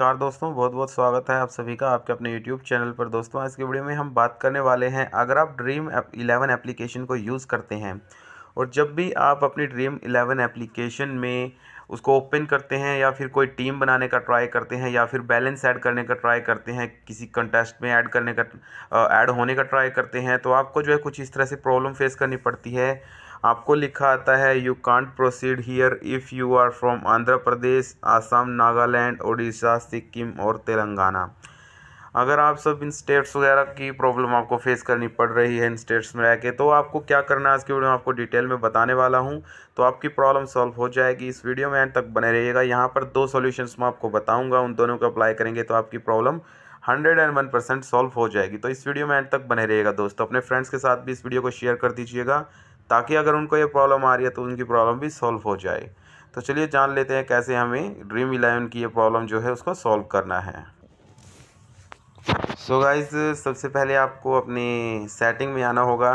नमस्कार दोस्तों बहुत बहुत स्वागत है आप सभी का आपके अपने YouTube चैनल पर दोस्तों आज के वीडियो में हम बात करने वाले हैं अगर आप ड्रीम इलेवन एप्लीकेशन को यूज़ करते हैं और जब भी आप अपनी ड्रीम इलेवन एप्लीकेशन में उसको ओपन करते हैं या फिर कोई टीम बनाने का ट्राई करते हैं या फिर बैलेंस ऐड करने का ट्राई करते हैं किसी कंटेस्ट में ऐड करने का ऐड होने का ट्राई करते हैं तो आपको जो है कुछ इस तरह से प्रॉब्लम फेस करनी पड़ती है आपको लिखा आता है you can't proceed here if you are from Andhra Pradesh Assam Nagaland Orissa Sikkim और तेलंगाना अगर आप सब इन स्टेट्स वगैरह की प्रॉब्लम आपको फेस करनी पड़ रही है इन स्टेट्स में रह के तो आपको क्या करना है आज की वीडियो में आपको डिटेल में बताने वाला हूँ तो आपकी प्रॉब्लम सॉल्व हो जाएगी इस वीडियो में एंड तक बने रहिएगा यहाँ पर दो सॉल्यूशंस मैं आपको बताऊँगा उन दोनों को अप्लाई करेंगे तो आपकी problem hundred and one percent solve हो जाएगी तो इस वीडियो में एंड तक बने रहिएगा दोस्तों अपने फ्रेंड्स के साथ भी इस वीडियो को शेयर कर दीजिएगा ताकि अगर उनको ये प्रॉब्लम आ रही है तो उनकी प्रॉब्लम भी सॉल्व हो जाए तो चलिए जान लेते हैं कैसे हमें ड्रीम इलेवन की ये प्रॉब्लम जो है उसको सॉल्व करना है सो so गाइज सबसे पहले आपको अपनी सेटिंग में आना होगा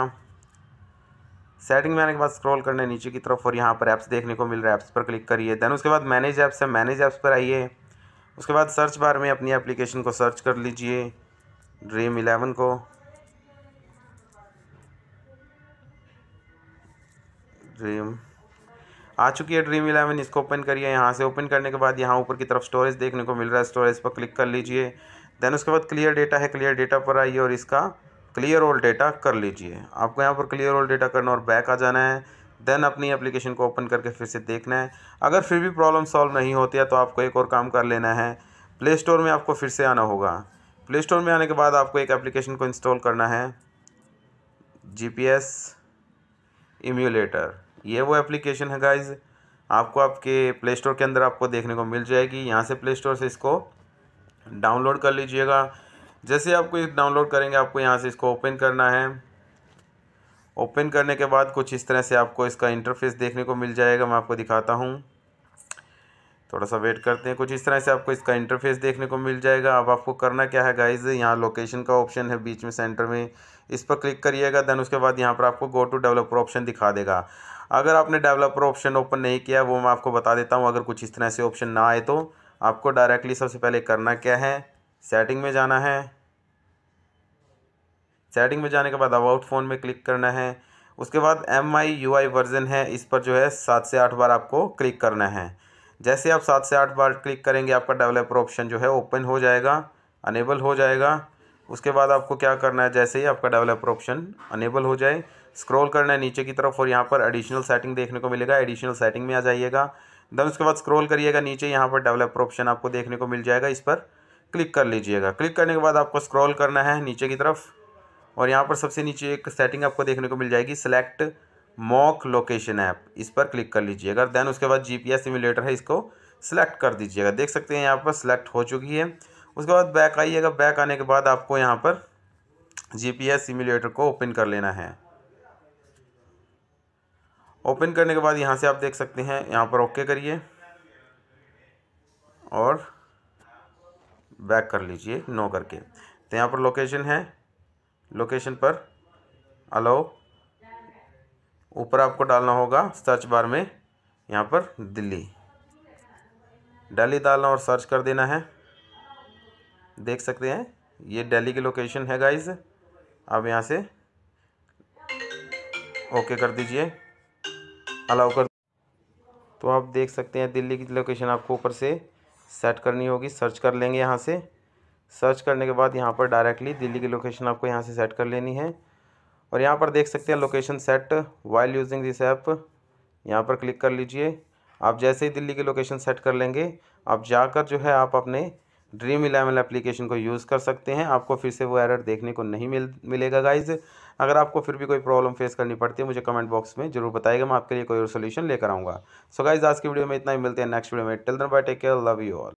सेटिंग में आने के बाद स्क्रॉल करना है नीचे की तरफ और यहाँ पर ऐप्स देखने को मिल रहा है ऐप्स पर क्लिक करिए देन उसके बाद मैनेज ऐप्स है मैनेज ऐप्स पर आइए उसके बाद सर्च बार में अपनी एप्लीकेशन को सर्च कर लीजिए ड्रीम इलेवन को ड्रीम आ चुकी है ड्रीम इलेवन इसको ओपन करिए यहाँ से ओपन करने के बाद यहाँ ऊपर की तरफ स्टोरेज देखने को मिल रहा है स्टोरेज पर क्लिक कर लीजिए देन उसके बाद क्लियर डेटा है क्लियर डेटा पर आइए और इसका क्लियर ऑल डेटा कर लीजिए आपको यहाँ पर क्लियर ऑल डेटा करना और बैक आ जाना है देन अपनी एप्लीकेशन को ओपन करके फिर से देखना है अगर फिर भी प्रॉब्लम सॉल्व नहीं होती है तो आपको एक और काम कर लेना है प्ले स्टोर में आपको फिर से आना होगा प्ले स्टोर में आने के बाद आपको एक एप्लीकेशन को इंस्टॉल करना है जी पी एस इम्यूलेटर ये वो एप्लीकेशन है गाइज़ आपको आपके प्ले स्टोर के अंदर आपको देखने को मिल जाएगी यहाँ से प्ले स्टोर से इसको डाउनलोड कर लीजिएगा जैसे आपको डाउनलोड करेंगे आपको यहाँ से इसको ओपन करना है ओपन करने के बाद कुछ इस तरह से आपको इसका इंटरफेस देखने को मिल जाएगा मैं आपको दिखाता हूँ थोड़ा सा वेट करते हैं कुछ इस तरह से आपको इसका इंटरफेस देखने को मिल जाएगा अब आपको करना क्या है गाइज यहाँ लोकेशन का ऑप्शन है बीच में सेंटर में इस पर क्लिक करिएगा देन उसके बाद यहाँ पर आपको गो टू डेवलपर ऑप्शन दिखा देगा अगर आपने डेवलपर ऑप्शन ओपन नहीं किया वो मैं आपको बता देता हूँ अगर कुछ इस तरह से ऑप्शन ना आए तो आपको डायरेक्टली सबसे पहले करना क्या है सेटिंग में जाना है सेटिंग में जाने के बाद अबाउट फ़ोन में क्लिक करना है उसके बाद M I U I version है इस पर जो है सात से आठ बार आपको क्लिक करना है जैसे आप सात से आठ बार क्लिक करेंगे आपका डेवलपर ऑप्शन जो है ओपन हो जाएगा अनेबल हो जाएगा उसके बाद आपको क्या करना है जैसे ही आपका डेवलपर ऑप्शन अनेबल हो जाए स्क्रॉल करना है नीचे की तरफ और यहाँ पर एडिशनल सेटिंग देखने को मिलेगा एडिशनल सेटिंग में आ जाइएगा दम उसके बाद स्क्रॉल करिएगा नीचे यहाँ पर डेवलपर ऑप्शन आपको देखने को मिल जाएगा इस पर क्लिक कर लीजिएगा क्लिक करने के बाद आपको स्क्रॉल करना है नीचे की तरफ और यहाँ पर सबसे नीचे एक सेटिंग आपको देखने को मिल जाएगी सेलेक्ट मॉक लोकेशन ऐप इस पर क्लिक कर लीजिएगा देन उसके बाद जी पी है इसको सेलेक्ट कर दीजिएगा देख सकते हैं यहाँ पर सेलेक्ट हो चुकी है उसके बाद बैक आइएगा बैक आने के बाद आपको यहाँ पर जीपीएस सिमुलेटर को ओपन कर लेना है ओपन करने के बाद यहाँ से आप देख सकते हैं यहाँ पर ओके करिए और बैक कर लीजिए नो करके तो यहाँ पर लोकेशन है लोकेशन पर अलो ऊपर आपको डालना होगा सर्च बार में यहाँ पर दिल्ली डेली डालना और सर्च कर देना है देख सकते हैं ये दिल्ली की लोकेशन है गाइज आप यहाँ से ओके कर दीजिए अलाउ कर तो आप देख सकते हैं दिल्ली की लोकेशन आपको ऊपर से सेट करनी होगी सर्च कर लेंगे यहाँ से सर्च करने के बाद यहाँ पर डायरेक्टली दिल्ली की लोकेशन आपको यहाँ से सेट कर लेनी है और यहाँ पर देख सकते हैं location set while using this app यहाँ पर क्लिक कर लीजिए आप जैसे ही दिल्ली की लोकेशन सेट कर लेंगे आप जाकर जो है आप अपने ड्रीम इलेवन एप्लीकेशन को यूज़ कर सकते हैं आपको फिर से वो एरर देखने को नहीं मिल मिलेगा गाइज अगर आपको फिर भी कोई प्रॉब्लम फेस करनी पड़ती है मुझे कमेंट बॉक्स में जरूर बताएगा मैं आपके लिए कोई और सोल्यूशन लेकर आऊँगा सो गाइज आज की वीडियो में इतना ही मिलते हैं नेक्स्ट वीडियो में till then bye take care love you all